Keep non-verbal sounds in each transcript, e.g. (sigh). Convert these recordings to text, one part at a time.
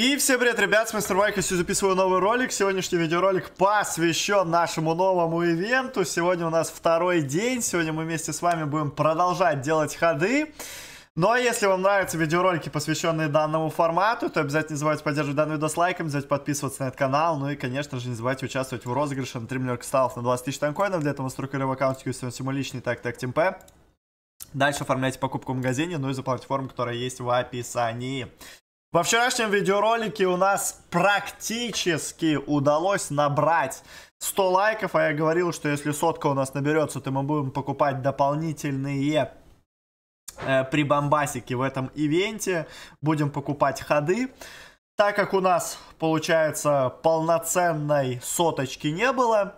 И всем привет, ребят, с Мистер Майк, Сегодня записываю новый ролик. Сегодняшний видеоролик посвящен нашему новому ивенту. Сегодня у нас второй день, сегодня мы вместе с вами будем продолжать делать ходы. Ну а если вам нравятся видеоролики, посвященные данному формату, то обязательно не забывайте поддерживать данный видос лайком, не подписываться на этот канал, ну и, конечно же, не забывайте участвовать в розыгрыше на 3 миллиона кристаллов на 20 тысяч танкоинов. Для этого инструкторы в аккаунте всему личный, так, так, темпе. Дальше оформляйте покупку в магазине, ну и за платформу, которая есть в описании. Во вчерашнем видеоролике у нас практически удалось набрать 100 лайков, а я говорил, что если сотка у нас наберется, то мы будем покупать дополнительные э, прибамбасики в этом ивенте, будем покупать ходы. Так как у нас, получается, полноценной соточки не было,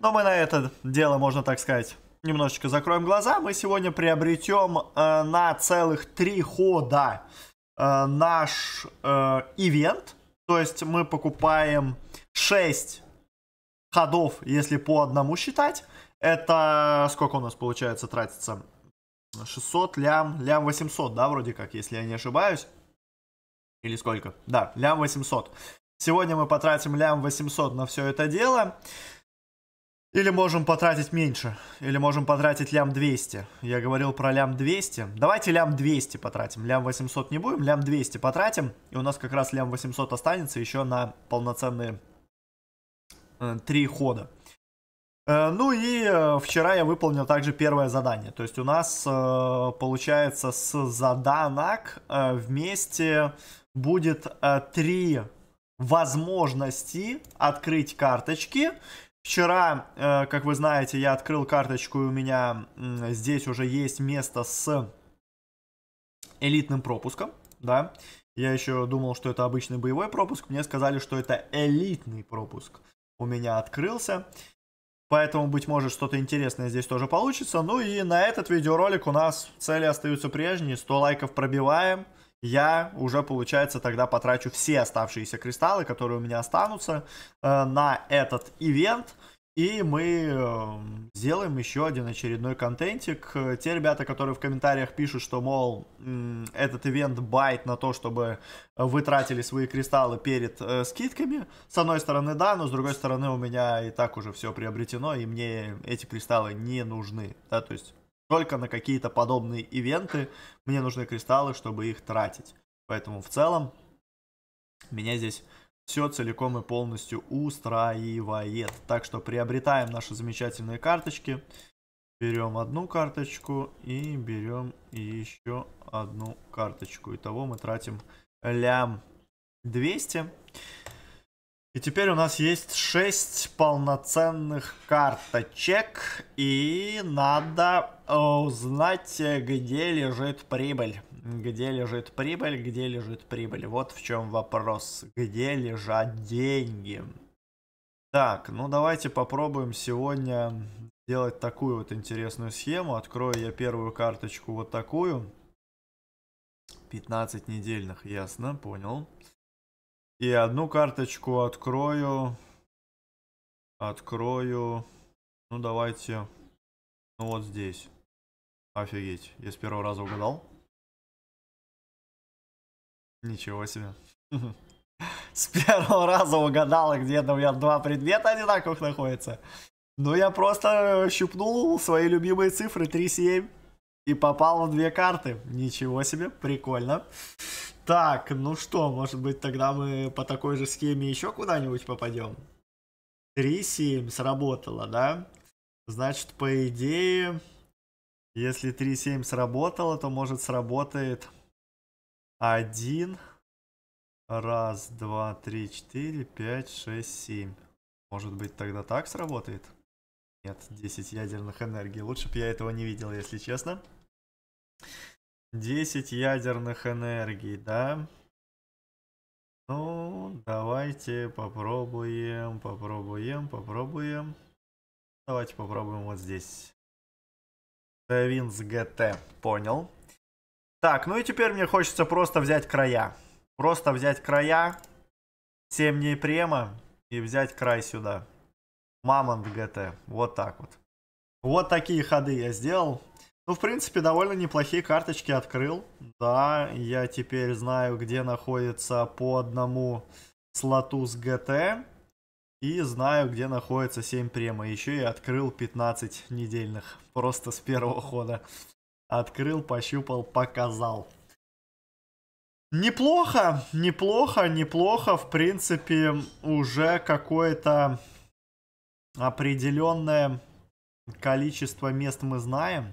но мы на это дело, можно так сказать, немножечко закроем глаза, мы сегодня приобретем э, на целых 3 хода. Э, наш э, ивент. То есть мы покупаем 6 ходов, если по одному считать. Это сколько у нас получается тратится? 600, лям, лям 800, да, вроде как, если я не ошибаюсь. Или сколько? Да, лям 800. Сегодня мы потратим лям 800 на все это дело. Или можем потратить меньше. Или можем потратить лям 200. Я говорил про лям 200. Давайте лям 200 потратим. Лям 800 не будем, лям 200 потратим. И у нас как раз лям 800 останется еще на полноценные э, хода. Э, ну и э, вчера я выполнил также первое задание. То есть у нас э, получается с заданок э, вместе будет э, возможности открыть карточки Вчера, э, как вы знаете, я открыл карточку, и у меня здесь уже есть место с элитным пропуском, да. Я еще думал, что это обычный боевой пропуск, мне сказали, что это элитный пропуск у меня открылся. Поэтому, быть может, что-то интересное здесь тоже получится. Ну и на этот видеоролик у нас цели остаются прежние. 100 лайков пробиваем я уже, получается, тогда потрачу все оставшиеся кристаллы, которые у меня останутся, э, на этот ивент. И мы эм, сделаем еще один очередной контентик. Те ребята, которые в комментариях пишут, что, мол, этот ивент байт на то, чтобы вы тратили свои кристаллы перед э, скидками. С одной стороны, да, но с другой стороны, у меня и так уже все приобретено, и мне эти кристаллы не нужны. Да, то есть только на какие-то подобные ивенты мне нужны кристаллы, чтобы их тратить. Поэтому в целом меня здесь все целиком и полностью устраивает. Так что приобретаем наши замечательные карточки. Берем одну карточку и берем еще одну карточку. Итого мы тратим лям 200. И теперь у нас есть 6 полноценных карточек. И надо э, узнать, где лежит прибыль. Где лежит прибыль, где лежит прибыль. Вот в чем вопрос. Где лежат деньги? Так, ну давайте попробуем сегодня сделать такую вот интересную схему. Открою я первую карточку вот такую. 15 недельных, ясно, понял. Понял. И одну карточку открою. Открою. Ну, давайте. Ну, вот здесь. Офигеть. Я с первого раза угадал. Ничего себе. (laughs) С первого раза угадал, где-то у меня два предмета одинаковых находятся. Ну, я просто щупнул свои любимые цифры 3-7 и попал в две карты. Ничего себе, прикольно. Так, ну что, может быть, тогда мы по такой же схеме еще куда-нибудь попадем? 3-7 сработало, да? Значит, по идее, если 3-7 сработало, то, может, сработает 1, раз, два, три, четыре, пять, шесть, семь. Может быть, тогда так сработает? Нет, 10 ядерных энергий. Лучше бы я этого не видел, если честно. 10 ядерных энергий, да? Ну, давайте попробуем, попробуем, попробуем. Давайте попробуем вот здесь. Винс ГТ, понял. Так, ну и теперь мне хочется просто взять края. Просто взять края, 7 дней према и взять край сюда. Мамонт ГТ, вот так вот. Вот такие ходы я сделал. Ну, в принципе, довольно неплохие карточки открыл. Да, я теперь знаю, где находится по одному слоту с ГТ. И знаю, где находится 7 према. Еще и открыл 15 недельных. Просто с первого хода. Открыл, пощупал, показал. Неплохо, неплохо, неплохо. В принципе, уже какое-то определенное количество мест мы знаем.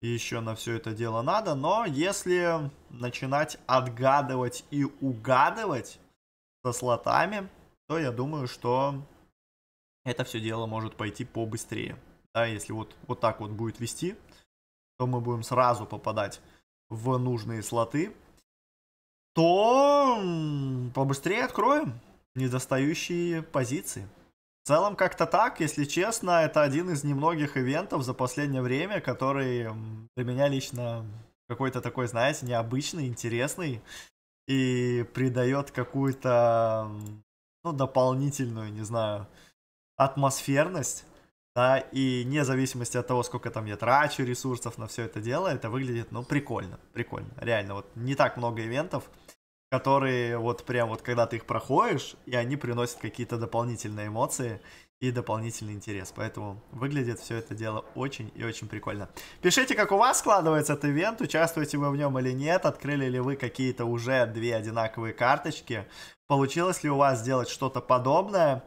еще на все это дело надо. Но если начинать отгадывать и угадывать со слотами, то я думаю, что это все дело может пойти побыстрее. Да, если вот, вот так вот будет вести, то мы будем сразу попадать в нужные слоты, то побыстрее откроем недостающие позиции. В целом как-то так, если честно, это один из немногих ивентов за последнее время, который для меня лично какой-то такой, знаете, необычный, интересный и придает какую-то, ну, дополнительную, не знаю, атмосферность, да, и независимости от того, сколько там я трачу ресурсов на все это дело, это выглядит, ну, прикольно, прикольно, реально, вот не так много ивентов, которые вот прям вот когда ты их проходишь, и они приносят какие-то дополнительные эмоции и дополнительный интерес. Поэтому выглядит все это дело очень и очень прикольно. Пишите, как у вас складывается этот ивент, участвуете вы в нем или нет, открыли ли вы какие-то уже две одинаковые карточки, получилось ли у вас сделать что-то подобное.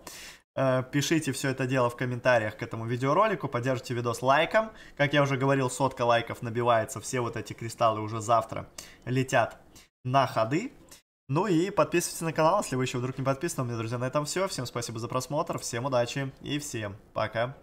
Э, пишите все это дело в комментариях к этому видеоролику, поддержите видос лайком. Как я уже говорил, сотка лайков набивается, все вот эти кристаллы уже завтра летят на ходы. Ну и подписывайтесь на канал, если вы еще вдруг не подписаны. У меня, друзья, на этом все. Всем спасибо за просмотр, всем удачи и всем пока.